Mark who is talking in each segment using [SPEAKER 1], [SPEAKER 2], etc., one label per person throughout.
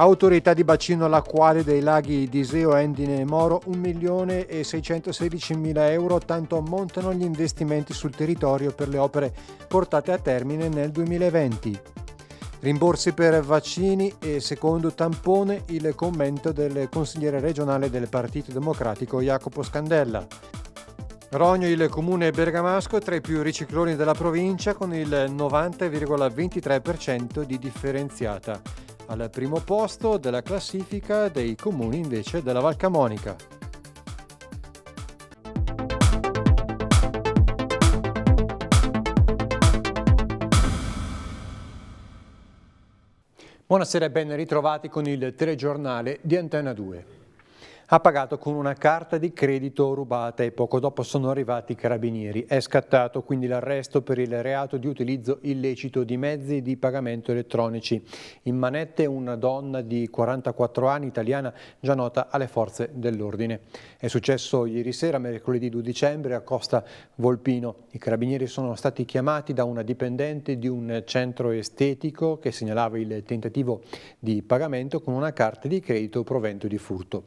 [SPEAKER 1] Autorità di bacino all'acquario dei laghi di Iseo, Endine e Moro 1.616.000 euro, tanto ammontano gli investimenti sul territorio per le opere portate a termine nel 2020. Rimborsi per vaccini e secondo tampone il commento del consigliere regionale del Partito Democratico Jacopo Scandella. Rogno, il comune bergamasco, tra i più ricicloni della provincia con il 90,23% di differenziata al primo posto della classifica dei comuni invece della Val Camonica. Buonasera e ben ritrovati con il telegiornale di Antena 2 ha pagato con una carta di credito rubata e poco dopo sono arrivati i carabinieri. È scattato quindi l'arresto per il reato di utilizzo illecito di mezzi di pagamento elettronici. In manette una donna di 44 anni italiana già nota alle forze dell'ordine. È successo ieri sera, mercoledì 2 dicembre, a Costa Volpino. I carabinieri sono stati chiamati da una dipendente di un centro estetico che segnalava il tentativo di pagamento con una carta di credito provento di furto.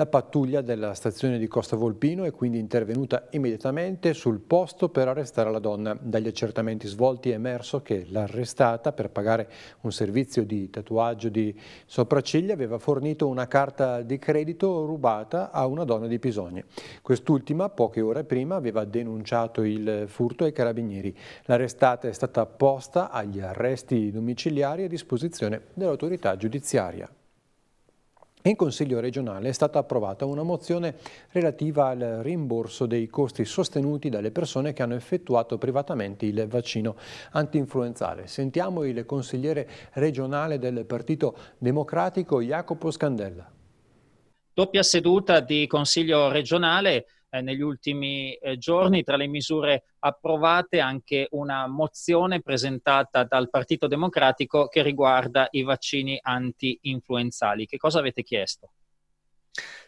[SPEAKER 1] La la pattuglia della stazione di Costa Volpino è quindi intervenuta immediatamente sul posto per arrestare la donna. Dagli accertamenti svolti è emerso che l'arrestata, per pagare un servizio di tatuaggio di sopracciglia, aveva fornito una carta di credito rubata a una donna di Pisogne. Quest'ultima, poche ore prima, aveva denunciato il furto ai carabinieri. L'arrestata è stata posta agli arresti domiciliari a disposizione dell'autorità giudiziaria. In Consiglio regionale è stata approvata una mozione relativa al rimborso dei costi sostenuti dalle persone che hanno effettuato privatamente il vaccino anti-influenzale. Sentiamo il consigliere regionale del Partito Democratico Jacopo Scandella.
[SPEAKER 2] Doppia seduta di Consiglio regionale eh, negli ultimi eh, giorni, tra le misure approvate anche una mozione presentata dal Partito Democratico che riguarda i vaccini anti-influenzali. Che cosa avete chiesto?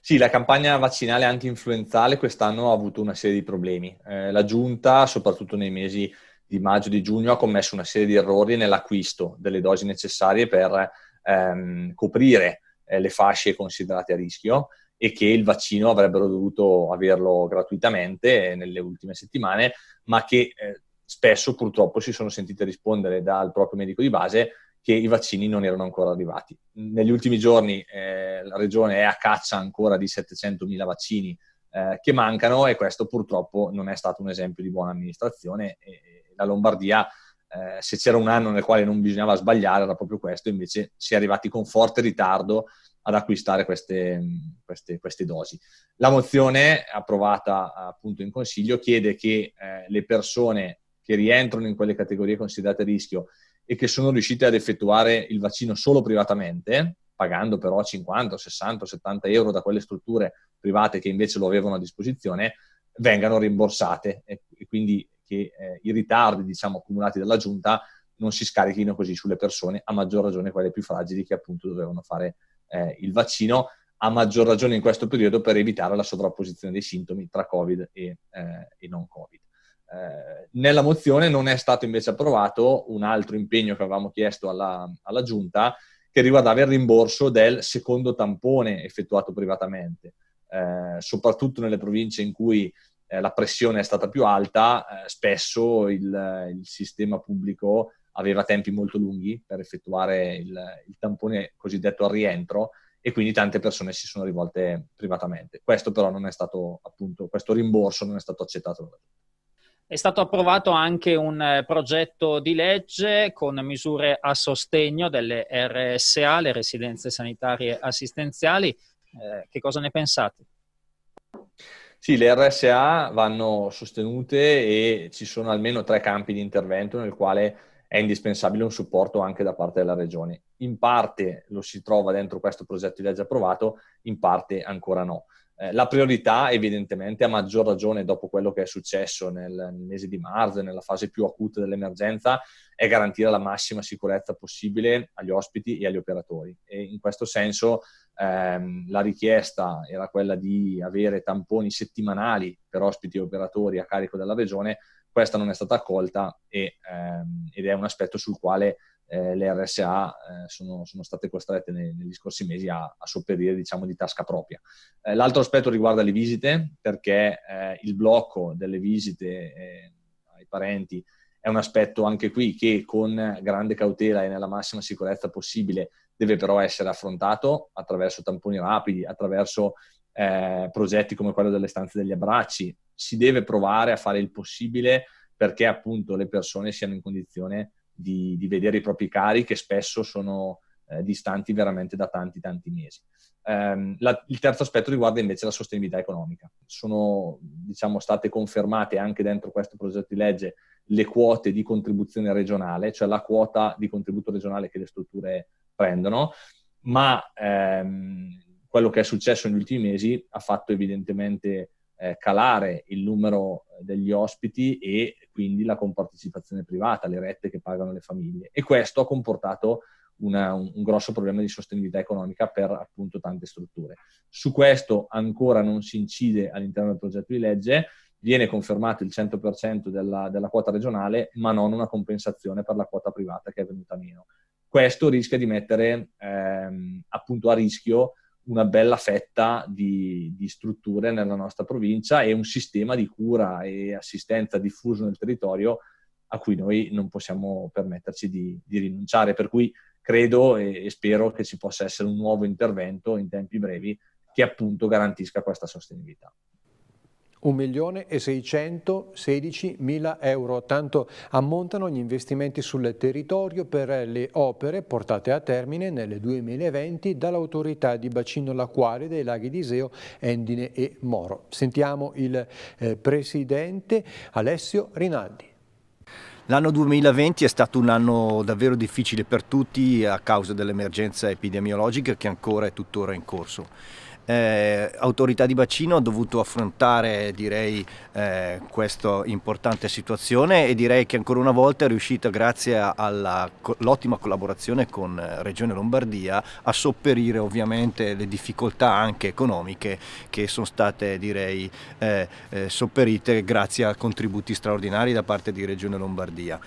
[SPEAKER 3] Sì, la campagna vaccinale anti-influenzale quest'anno ha avuto una serie di problemi. Eh, la giunta, soprattutto nei mesi di maggio e di giugno, ha commesso una serie di errori nell'acquisto delle dosi necessarie per ehm, coprire eh, le fasce considerate a rischio e che il vaccino avrebbero dovuto averlo gratuitamente nelle ultime settimane, ma che eh, spesso purtroppo si sono sentite rispondere dal proprio medico di base che i vaccini non erano ancora arrivati. Negli ultimi giorni eh, la regione è a caccia ancora di 700.000 vaccini eh, che mancano e questo purtroppo non è stato un esempio di buona amministrazione. E, e la Lombardia, eh, se c'era un anno nel quale non bisognava sbagliare, era proprio questo, invece si è arrivati con forte ritardo ad acquistare queste, queste, queste, dosi. La mozione approvata appunto in consiglio chiede che eh, le persone che rientrano in quelle categorie considerate a rischio e che sono riuscite ad effettuare il vaccino solo privatamente, pagando però 50, 60, 70 euro da quelle strutture private che invece lo avevano a disposizione, vengano rimborsate e, e quindi che eh, i ritardi diciamo accumulati dalla giunta non si scarichino così sulle persone, a maggior ragione quelle più fragili che appunto dovevano fare eh, il vaccino, a maggior ragione in questo periodo per evitare la sovrapposizione dei sintomi tra Covid e, eh, e non Covid. Eh, nella mozione non è stato invece approvato un altro impegno che avevamo chiesto alla, alla Giunta che riguardava il rimborso del secondo tampone effettuato privatamente, eh, soprattutto nelle province in cui eh, la pressione è stata più alta, eh, spesso il, il sistema pubblico aveva tempi molto lunghi per effettuare il, il tampone cosiddetto al rientro e quindi tante persone si sono rivolte privatamente. Questo però non è stato appunto, questo rimborso non è stato accettato.
[SPEAKER 2] È stato approvato anche un eh, progetto di legge con misure a sostegno delle RSA, le residenze sanitarie assistenziali. Eh, che cosa ne pensate?
[SPEAKER 3] Sì, le RSA vanno sostenute e ci sono almeno tre campi di intervento nel quale è indispensabile un supporto anche da parte della regione. In parte lo si trova dentro questo progetto di legge approvato, in parte ancora no. Eh, la priorità evidentemente a maggior ragione dopo quello che è successo nel, nel mese di marzo, nella fase più acuta dell'emergenza, è garantire la massima sicurezza possibile agli ospiti e agli operatori. E in questo senso ehm, la richiesta era quella di avere tamponi settimanali per ospiti e operatori a carico della regione, questa non è stata accolta e, ehm, ed è un aspetto sul quale eh, le RSA eh, sono, sono, state costrette nei, negli scorsi mesi a, a sopperire diciamo, di tasca propria. Eh, l'altro aspetto riguarda le visite, perché eh, il blocco delle visite eh, ai parenti è un aspetto anche qui che con grande cautela e nella massima sicurezza possibile deve però essere affrontato attraverso tamponi rapidi, attraverso eh, progetti come quello delle stanze degli abbracci. Si deve provare a fare il possibile perché appunto le persone siano in condizione di, di vedere i propri cari che spesso sono eh, distanti veramente da tanti tanti mesi. Eh, la, il terzo aspetto riguarda invece la sostenibilità economica. Sono diciamo, state confermate anche dentro questo progetto di legge le quote di contribuzione regionale, cioè la quota di contributo regionale che le strutture prendono, ma ehm, quello che è successo negli ultimi mesi ha fatto evidentemente eh, calare il numero eh, degli ospiti e quindi la compartecipazione privata, le rette che pagano le famiglie. E questo ha comportato una, un, un, grosso problema di sostenibilità economica per appunto tante strutture. Su questo ancora non si incide all'interno del progetto di legge, viene confermato il 100% della, della quota regionale, ma non una compensazione per la quota privata che è venuta meno. Questo rischia di mettere ehm, appunto a rischio una bella fetta di, di, strutture nella nostra provincia e un sistema di cura e assistenza diffuso nel territorio a cui noi non possiamo permetterci di, di rinunciare. Per cui credo e, e, spero che ci possa essere un nuovo intervento in tempi brevi che appunto garantisca questa sostenibilità.
[SPEAKER 1] 1.616.000 euro, tanto ammontano gli investimenti sul territorio per le opere portate a termine nel 2020 dall'autorità di bacino lacuale dei laghi di Iseo, Endine e Moro. Sentiamo il eh, presidente Alessio Rinaldi.
[SPEAKER 4] L'anno 2020 è stato un anno davvero difficile per tutti a causa dell'emergenza epidemiologica che ancora è tuttora in corso eh, autorità di bacino ha dovuto affrontare direi eh, questa importante situazione e direi che ancora una volta è riuscita grazie all'ottima collaborazione con eh, Regione Lombardia a sopperire ovviamente le difficoltà anche economiche che sono state direi eh, eh sopperite grazie a contributi straordinari da parte di Regione Lombardia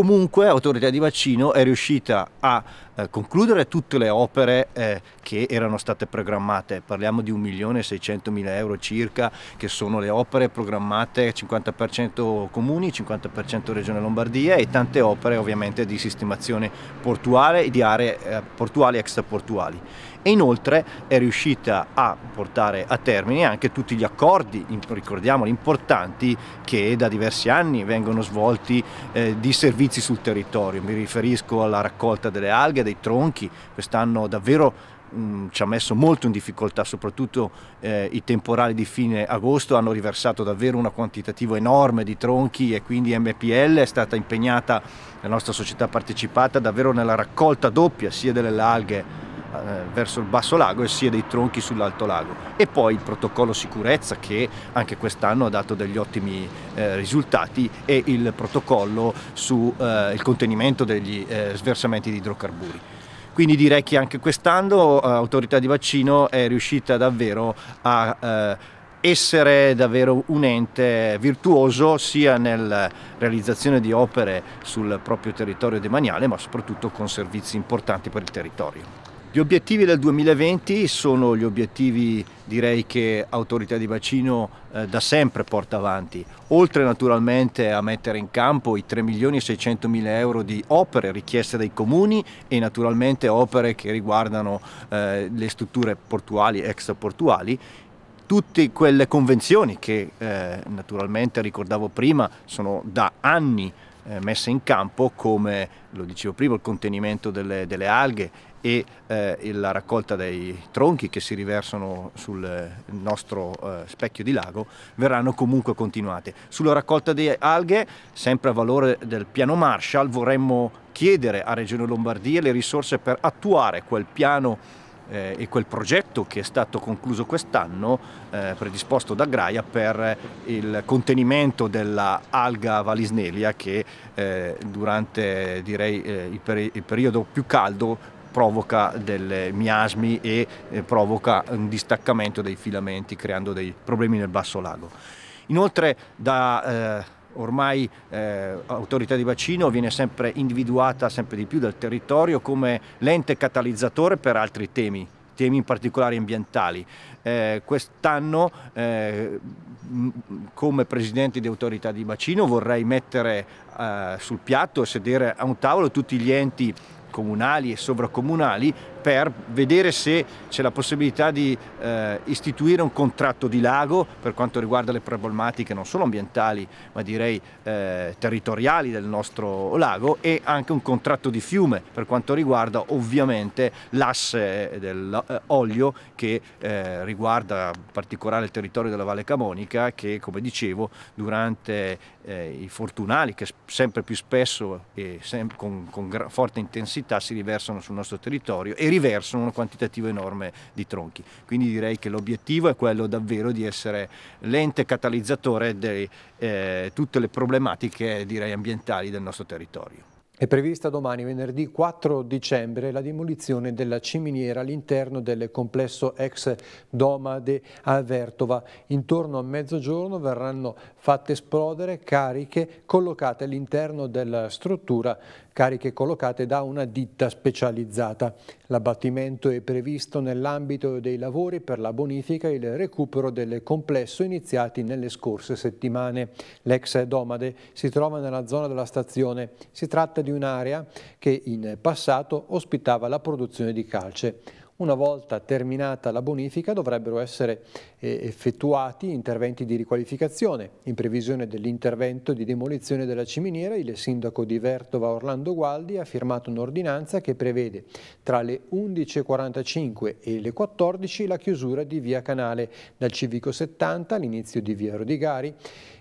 [SPEAKER 4] comunque l'autorità di Vaccino è riuscita a eh, concludere tutte le opere eh, che erano state programmate, parliamo di 1.600.000 euro circa, che sono le opere programmate 50% comuni, 50% Regione Lombardia e tante opere ovviamente di sistemazione portuale e di aree eh, portuali e extraportuali e inoltre è riuscita a portare a termine anche tutti gli accordi, ricordiamoli, importanti che da diversi anni vengono svolti eh, di servizi sul territorio. Mi riferisco alla raccolta delle alghe, dei tronchi, quest'anno davvero mm, ci ha messo molto in difficoltà, soprattutto eh, i temporali di fine agosto hanno riversato davvero una quantitativa enorme di tronchi e quindi MPL è stata impegnata, la nostra società partecipata, davvero nella raccolta doppia sia delle alghe eh, verso il basso lago e sia dei tronchi sull'alto lago. E poi il protocollo sicurezza che anche quest'anno ha dato degli ottimi eh, risultati e il protocollo sul eh, contenimento degli eh, sversamenti di idrocarburi. Quindi direi che anche quest'anno l'autorità eh, di vaccino è riuscita davvero a eh, essere davvero un ente virtuoso sia nella realizzazione di opere sul proprio territorio demaniale ma soprattutto con servizi importanti per il territorio. Gli obiettivi del 2020 sono gli obiettivi direi che Autorità di Bacino eh, da sempre porta avanti, oltre naturalmente a mettere in campo i 3 milioni e 600 mila euro di opere richieste dai comuni e naturalmente opere che riguardano eh, le strutture portuali e extraportuali, tutte quelle convenzioni che eh, naturalmente ricordavo prima sono da anni eh, messe in campo come, lo dicevo prima, il contenimento delle, delle alghe e, eh, la raccolta dei tronchi che si riversano sul eh, nostro eh, specchio di lago verranno comunque continuate. Sulla raccolta di alghe, sempre a valore del piano Marshall, vorremmo chiedere a Regione Lombardia le risorse per attuare quel piano eh, e quel progetto che è stato concluso quest'anno, eh, predisposto da Graia, per eh, il contenimento dell'alga valisnelia che durante direi, il, peri- il periodo più caldo provoca delle miasmi e eh, provoca un distaccamento dei filamenti creando dei problemi nel basso lago. Inoltre da eh, ormai eh, autorità di bacino viene sempre individuata sempre di più dal territorio come l'ente catalizzatore per altri temi temi in particolare ambientali. Eh, quest'anno eh, come presidente di autorità di bacino vorrei mettere eh, sul piatto e sedere a un tavolo tutti gli enti comunali e sovracomunali per vedere se c'è la possibilità di eh, istituire un contratto di lago per quanto riguarda le problematiche non solo ambientali ma direi eh, territoriali del nostro lago e anche un contratto di fiume per quanto riguarda ovviamente l'asse eh, dell'olio eh, che eh, riguarda in particolare il territorio della Valle Camonica che come dicevo durante eh, i fortunali che sempre più spesso e con, con forte intensità si riversano sul nostro territorio e riversano un quantitativo enorme di tronchi. Quindi direi che l'obiettivo è quello davvero di essere l'ente catalizzatore di eh, tutte le problematiche direi, ambientali del nostro territorio.
[SPEAKER 1] È prevista domani, venerdì 4 dicembre, la demolizione della ciminiera all'interno del complesso ex Doma de Alvertova. Intorno a mezzogiorno verranno fatte esplodere cariche collocate all'interno della struttura, cariche collocate da una ditta specializzata. L'abbattimento è previsto nell'ambito dei lavori per la bonifica e il recupero del complesso iniziati nelle scorse settimane. L'ex Domade si trova nella zona della stazione. Si tratta di di un'area che in passato ospitava la produzione di calce. Una volta terminata la bonifica dovrebbero essere eh, effettuati interventi di riqualificazione. In previsione dell'intervento di demolizione della ciminiera, il sindaco di Vertova Orlando Gualdi ha firmato un'ordinanza che prevede tra le 11.45 e le 14 la chiusura di via Canale dal civico 70 all'inizio di via Rodigari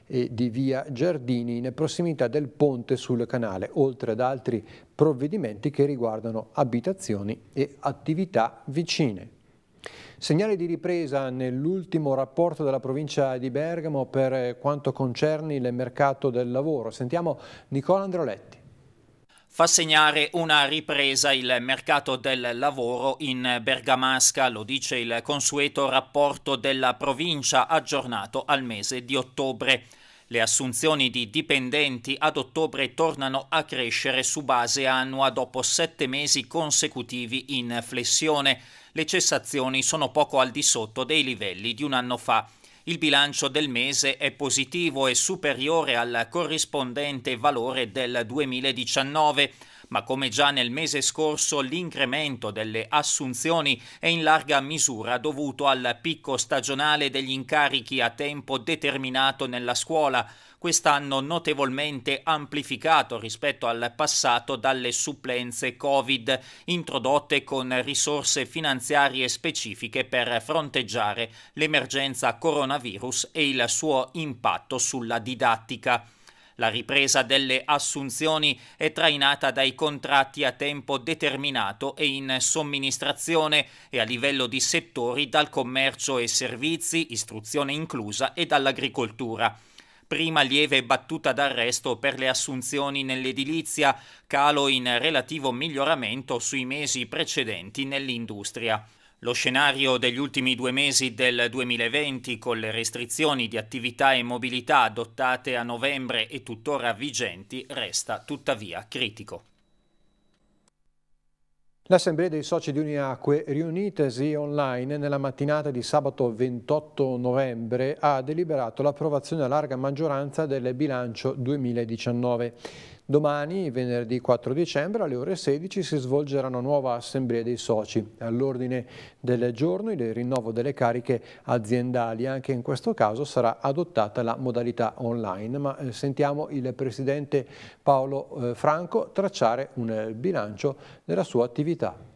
[SPEAKER 1] e di via Giardini in prossimità del ponte sul canale, oltre ad altri provvedimenti che riguardano abitazioni e attività vicine. Segnale di ripresa nell'ultimo rapporto della provincia di Bergamo per quanto concerne il mercato del lavoro. Sentiamo Nicola Androletti
[SPEAKER 2] fa segnare una ripresa il mercato del lavoro in Bergamasca, lo dice il consueto rapporto della provincia aggiornato al mese di ottobre. Le assunzioni di dipendenti ad ottobre tornano a crescere su base annua dopo sette mesi consecutivi in flessione. Le cessazioni sono poco al di sotto dei livelli di un anno fa. Il bilancio del mese è positivo e superiore al corrispondente valore del 2019 ma come già nel mese scorso l'incremento delle assunzioni è in larga misura dovuto al picco stagionale degli incarichi a tempo determinato nella scuola, quest'anno notevolmente amplificato rispetto al passato dalle supplenze Covid introdotte con risorse finanziarie specifiche per fronteggiare l'emergenza coronavirus e il suo impatto sulla didattica. La ripresa delle assunzioni è trainata dai contratti a tempo determinato e in somministrazione e a livello di settori dal commercio e servizi, istruzione inclusa e dall'agricoltura prima lieve battuta d'arresto per le assunzioni nell'edilizia, calo in relativo miglioramento sui mesi precedenti nell'industria. Lo scenario degli ultimi due mesi del 2020, con le restrizioni di attività e mobilità adottate a novembre e tuttora vigenti, resta tuttavia critico.
[SPEAKER 1] L'Assemblea dei soci di Uniacque, riunitesi online nella mattinata di sabato 28 novembre, ha deliberato l'approvazione a larga maggioranza del bilancio 2019. Domani, venerdì 4 dicembre, alle ore 16 si svolgerà una nuova assemblea dei soci. All'ordine del giorno il rinnovo delle cariche aziendali. Anche in questo caso sarà adottata la modalità online, ma eh, sentiamo il Presidente Paolo eh, Franco tracciare un eh, bilancio della sua attività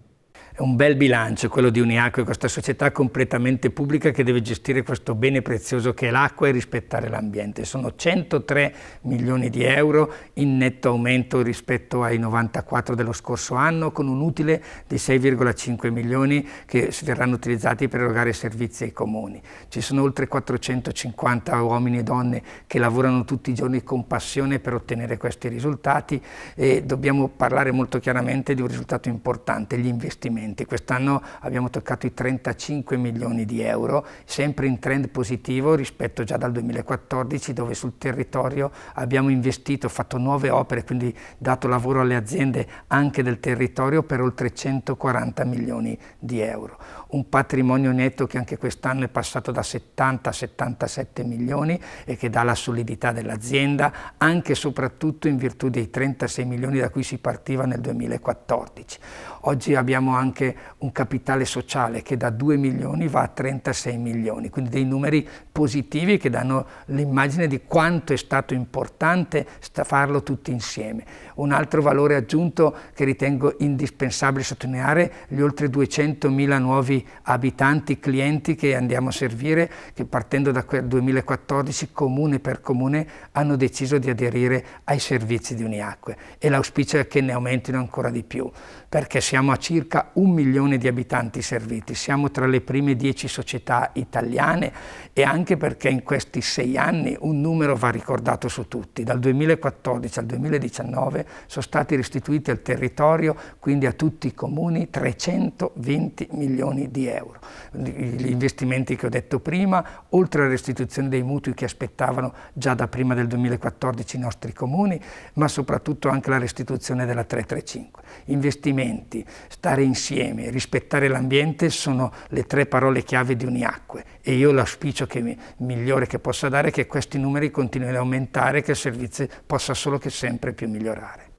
[SPEAKER 5] un bel bilancio quello di Uniacque, questa società completamente pubblica che deve gestire questo bene prezioso che è l'acqua e rispettare l'ambiente. Sono 103 milioni di euro in netto aumento rispetto ai 94 dello scorso anno, con un utile di 6,5 milioni che verranno utilizzati per erogare servizi ai comuni. Ci sono oltre 450 uomini e donne che lavorano tutti i giorni con passione per ottenere questi risultati e dobbiamo parlare molto chiaramente di un risultato importante, gli investimenti clienti. Quest'anno abbiamo toccato i 35 milioni di euro, sempre in trend positivo rispetto già dal 2014 dove sul territorio abbiamo investito, fatto nuove opere, quindi dato lavoro alle aziende anche del territorio per oltre 140 milioni di euro. Un patrimonio netto che anche quest'anno è passato da 70 a 77 milioni e che dà la solidità dell'azienda, anche e soprattutto in virtù dei 36 milioni da cui si partiva nel 2014. Oggi abbiamo anche anche un capitale sociale che da 2 milioni va a 36 milioni, quindi dei numeri positivi che danno l'immagine di quanto è stato importante farlo tutti insieme. Un altro valore aggiunto che ritengo indispensabile sottolineare, gli oltre 200 mila nuovi abitanti, clienti che andiamo a servire, che partendo da 2014 comune per comune hanno deciso di aderire ai servizi di Uniacque e l'auspicio è che ne aumentino ancora di più perché siamo a circa un milione di abitanti serviti, siamo tra le prime dieci società italiane e anche perché in questi sei anni un numero va ricordato su tutti, dal 2014 al 2019 sono stati restituiti al territorio, quindi a tutti i comuni, 320 milioni di euro. Gli investimenti che ho detto prima, oltre alla restituzione dei mutui che aspettavano già da prima del 2014 i nostri comuni, ma soprattutto anche la restituzione della 335. Investimenti alimenti, stare insieme, rispettare l'ambiente sono le tre parole chiave di Uniacque e io l'auspicio che mi, migliore che possa dare è che questi numeri continuino ad aumentare, e che il servizio possa solo che sempre più migliorare.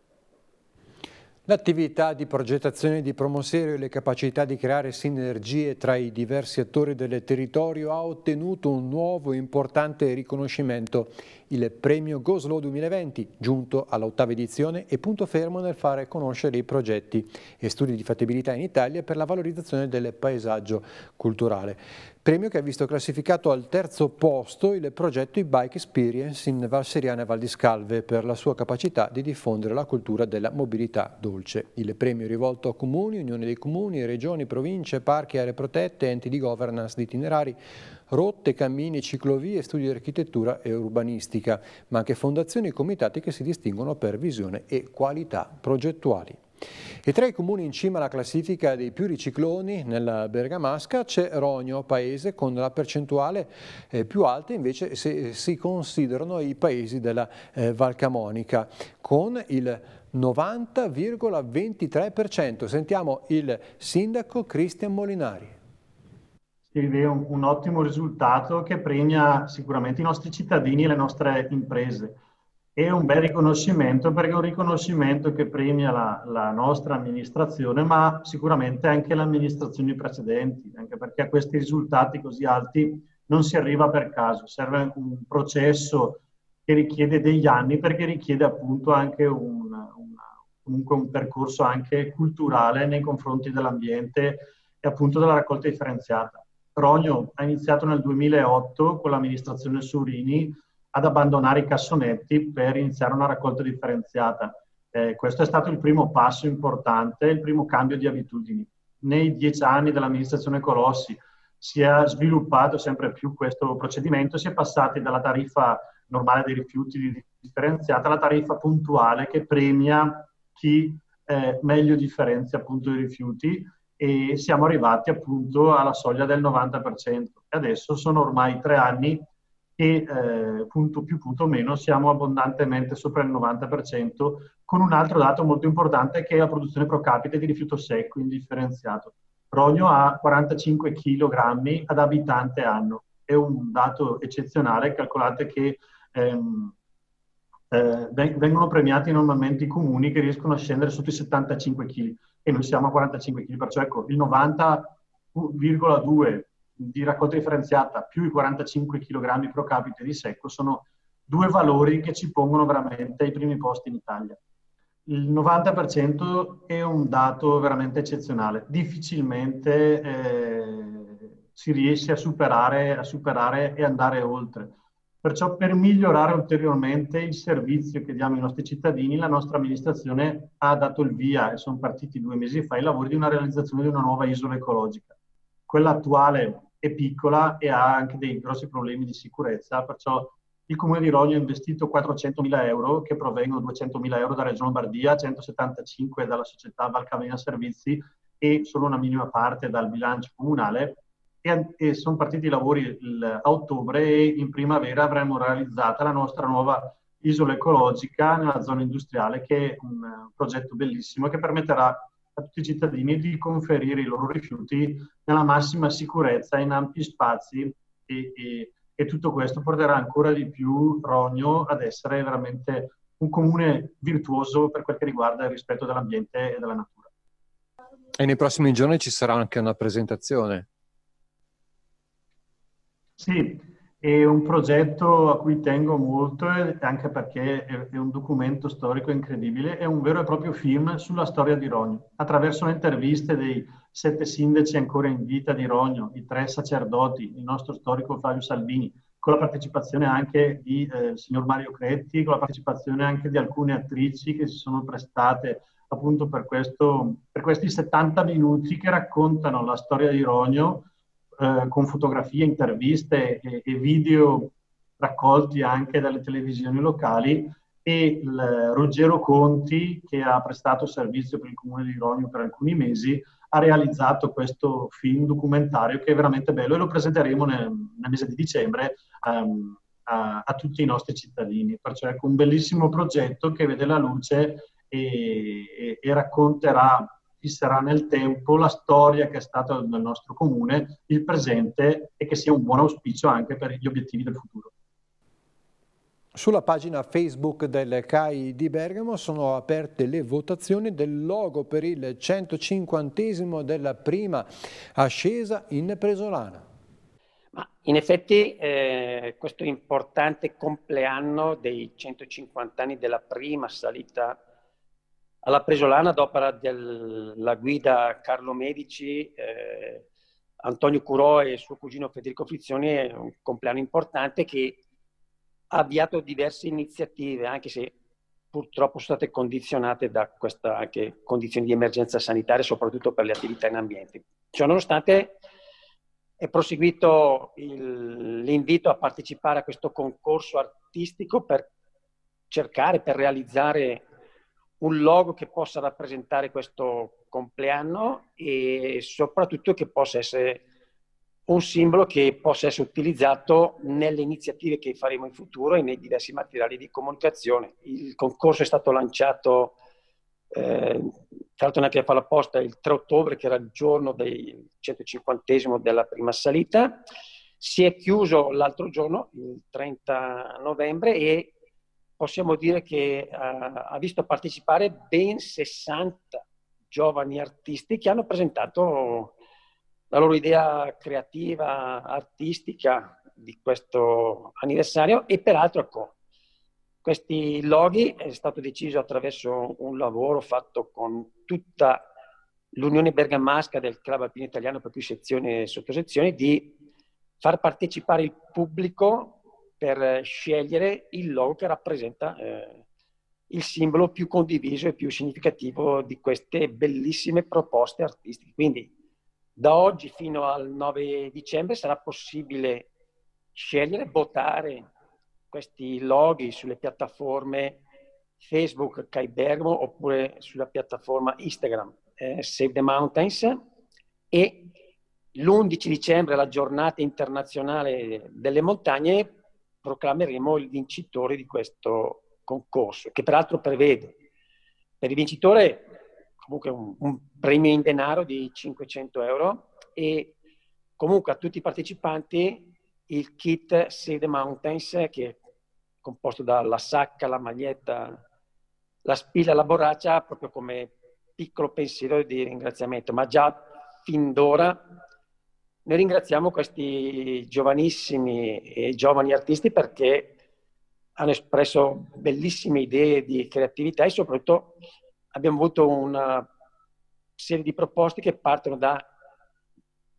[SPEAKER 1] L'attività di progettazione di Promoserio e le capacità di creare sinergie tra i diversi attori del territorio ha ottenuto un nuovo e importante riconoscimento il premio Goslow 2020, giunto all'ottava edizione e punto fermo nel fare conoscere i progetti e studi di fattibilità in Italia per la valorizzazione del paesaggio culturale. Premio che ha visto classificato al terzo posto il progetto e-bike Experience in Valseriana e Val di Scalve per la sua capacità di diffondere la cultura della mobilità dolce. Il premio è rivolto a comuni, unione dei comuni, regioni, province, parchi, aree protette, enti di governance di itinerari, rotte, cammini, ciclovie, studi di architettura e urbanistica, ma anche fondazioni e comitati che si distinguono per visione e qualità progettuali. E tra i comuni in cima alla classifica dei più ricicloni nella Bergamasca c'è Rogno, paese con la percentuale eh, più alta invece se eh, si considerano i paesi della eh, Valcamonica, con il 90,23%. Sentiamo il sindaco Cristian
[SPEAKER 6] Molinari scrive un, un ottimo risultato che premia sicuramente i nostri cittadini e le nostre imprese. È un bel riconoscimento perché è un riconoscimento che premia la, la nostra amministrazione, ma sicuramente anche le amministrazioni precedenti, anche perché a questi risultati così alti non si arriva per caso, serve un processo che richiede degli anni perché richiede appunto anche un, un, un percorso anche culturale nei confronti dell'ambiente e appunto della raccolta differenziata. Rogno ha iniziato nel 2008 con l'amministrazione Surini ad abbandonare i cassonetti per iniziare una raccolta differenziata. Eh, questo è stato il primo passo importante, il primo cambio di abitudini. Nei dieci anni dell'amministrazione Colossi si è sviluppato sempre più questo procedimento, si è passati dalla tariffa normale dei rifiuti differenziata alla tariffa puntuale che premia chi eh, meglio differenzia appunto i rifiuti e siamo arrivati appunto alla soglia del 90%. Adesso sono ormai tre anni e eh, punto più punto meno siamo abbondantemente sopra il 90% con un altro dato molto importante che è la produzione pro capite di rifiuto secco indifferenziato. Rogno ha 45 kg ad abitante anno, è un dato eccezionale, calcolate che ehm, eh, vengono premiati normalmente i comuni che riescono a scendere sotto i 75 kg e noi siamo a 45 kg, perciò ecco il 90,2 di raccolta differenziata più i 45 kg pro capite di secco sono due valori che ci pongono veramente ai primi posti in Italia. Il 90% è un dato veramente eccezionale, difficilmente eh, si riesce a superare, a superare e andare oltre. Perciò per migliorare ulteriormente il servizio che diamo ai nostri cittadini, la nostra amministrazione ha dato il via e sono partiti due mesi fa i lavori di una realizzazione di una nuova isola ecologica. Quella attuale è piccola e ha anche dei grossi problemi di sicurezza, perciò il Comune di Rogno ha investito 400.000 euro, che provengono 200.000 euro dalla Regione Lombardia, 175 dalla società Valcavena Servizi e solo una minima parte dal bilancio comunale, e, e sono partiti i lavori a ottobre e in primavera avremo realizzata la nostra nuova isola ecologica nella zona industriale, che è un progetto bellissimo che permetterà a tutti i cittadini di conferire i loro rifiuti nella massima sicurezza in ampi spazi e, e, e tutto questo porterà ancora di più Rogno ad essere veramente un comune virtuoso per quel che riguarda il rispetto dell'ambiente e della natura.
[SPEAKER 1] E nei prossimi giorni ci sarà anche una presentazione
[SPEAKER 6] sì, è un progetto a cui tengo molto, eh, anche perché è un documento storico incredibile, è un vero e proprio film sulla storia di Rogno. Attraverso le interviste dei sette sindaci ancora in vita di Rogno, i tre sacerdoti, il nostro storico Flavio Salvini, con la partecipazione anche di eh, signor Mario Cretti, con la partecipazione anche di alcune attrici che si sono prestate appunto per, questo, per questi 70 minuti che raccontano la storia di Rogno eh, con fotografie, interviste e, e, video raccolti anche dalle televisioni locali e il, Ruggero Conti, che ha prestato servizio per il comune di Ronio per alcuni mesi, ha realizzato questo film documentario che è veramente bello e lo presenteremo nel, nel mese di dicembre um, a, a, tutti i nostri cittadini. Perciò è ecco, un bellissimo progetto che vede la luce e, e, e racconterà fisserà nel tempo la storia che è stata del nostro comune, il presente e che sia un buon auspicio anche per gli obiettivi del futuro.
[SPEAKER 1] Sulla pagina Facebook del CAI di Bergamo sono aperte le votazioni del logo per il 150 della prima ascesa in Presolana.
[SPEAKER 7] Ma in effetti eh, questo importante compleanno dei 150 anni della prima salita alla Presolana d'opera della guida Carlo Medici, eh, Antonio Curò e suo cugino Federico Frizioni, è un compleanno importante che ha avviato diverse iniziative, anche se purtroppo sono state condizionate da queste anche condizione di emergenza sanitaria, soprattutto per le attività in ambiente. Ciononostante è proseguito il, l'invito a partecipare a questo concorso artistico per cercare, per realizzare un logo che possa rappresentare questo compleanno e soprattutto che possa essere un simbolo che possa essere utilizzato nelle iniziative che faremo in futuro e nei diversi materiali di comunicazione. Il concorso è stato lanciato, eh, tra l'altro neanche a fare posta, il 3 ottobre, che era il giorno del 150 della prima salita. Si è chiuso l'altro giorno, il 30 novembre, e possiamo dire che uh, ha visto partecipare ben 60 giovani artisti che hanno presentato la loro idea creativa, artistica di questo anniversario e peraltro ecco, questi loghi è stato deciso attraverso un lavoro fatto con tutta l'Unione Bergamasca del Club Alpino Italiano per più sezioni e sottosezioni di far partecipare il pubblico per eh, scegliere il logo che rappresenta eh, il simbolo più condiviso e più significativo di queste bellissime proposte artistiche. Quindi da oggi fino al 9 dicembre sarà possibile scegliere, votare questi loghi sulle piattaforme Facebook Kai Bergamo oppure sulla piattaforma Instagram eh, Save the Mountains e l'11 dicembre la giornata internazionale delle montagne proclameremo il vincitore di questo concorso, che peraltro prevede per il vincitore comunque un, un premio in denaro di 500 euro e comunque a tutti i partecipanti il kit Sede Mountains che è composto dalla sacca, la maglietta, la spilla, la borraccia, proprio come piccolo pensiero di ringraziamento, ma già fin d'ora noi ringraziamo questi giovanissimi e giovani artisti perché hanno espresso bellissime idee di creatività e soprattutto abbiamo avuto una serie di proposte che partono da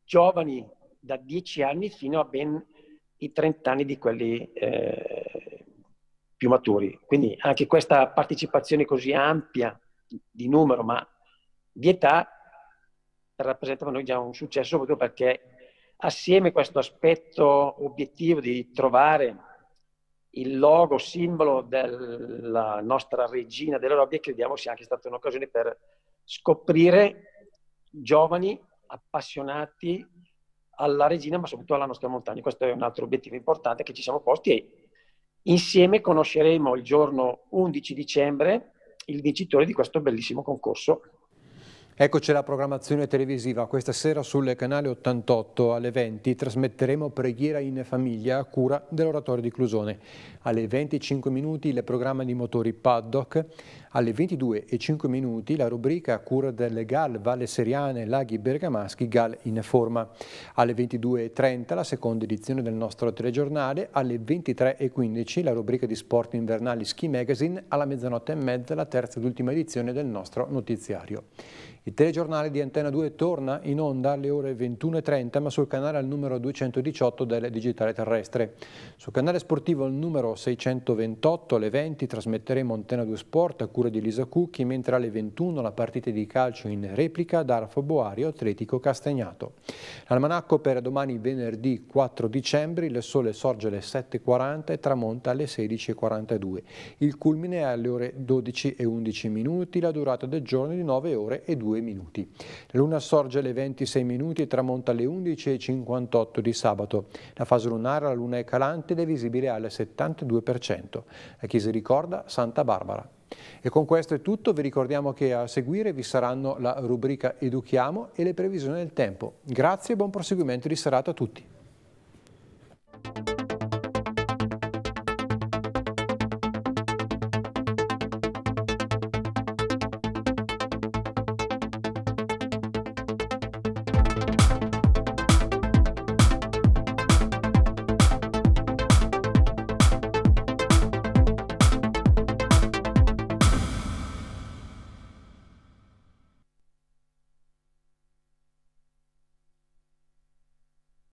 [SPEAKER 7] giovani da 10 anni fino a ben i 30 anni di quelli eh, più maturi. Quindi anche questa partecipazione così ampia di numero ma di età rappresenta per noi già un successo proprio perché assieme questo aspetto obiettivo di trovare il logo, simbolo della nostra regina dell'Europa, crediamo sia anche stata un'occasione per scoprire giovani appassionati alla regina, ma soprattutto alla nostra montagna. Questo è un altro obiettivo importante che ci siamo posti e insieme conosceremo il giorno 11 dicembre il vincitore di questo bellissimo concorso
[SPEAKER 1] Eccoci alla programmazione televisiva. Questa sera sul canale 88 alle 20 trasmetteremo preghiera in famiglia a cura dell'oratorio di Clusone. Alle 25 minuti il programma di motori Paddock. Alle 22 e 5 minuti la rubrica a cura delle GAL Valle Seriane Laghi Bergamaschi GAL in forma. Alle 22.30 la seconda edizione del nostro telegiornale. Alle 23.15 la rubrica di sport invernali Ski Magazine. Alla mezzanotte e mezza la terza ed ultima edizione del nostro notiziario. Il telegiornale di Antena 2 torna in onda alle ore 21.30 ma sul canale al numero 218 del digitale terrestre. Sul canale sportivo al numero 628 alle 20 trasmetteremo Antena 2 Sport a cura di Lisa Cucchi mentre alle 21 la partita di calcio in replica da Arfo Boario Atletico Castagnato. L'almanacco per domani venerdì 4 dicembre il sole sorge alle 7.40 e tramonta alle 16.42. Il culmine è alle ore 12 e 11 minuti, la durata del giorno è di 9 ore e 2 minuti. 22 minuti. La luna sorge alle 26 minuti e tramonta alle 11.58 di sabato. La fase lunare la luna è calante ed è visibile al 72%. La Chiesa si ricorda Santa Barbara. E con questo è tutto, vi ricordiamo che a seguire vi saranno la rubrica Educhiamo e le previsioni del tempo. Grazie e buon proseguimento di serata a tutti.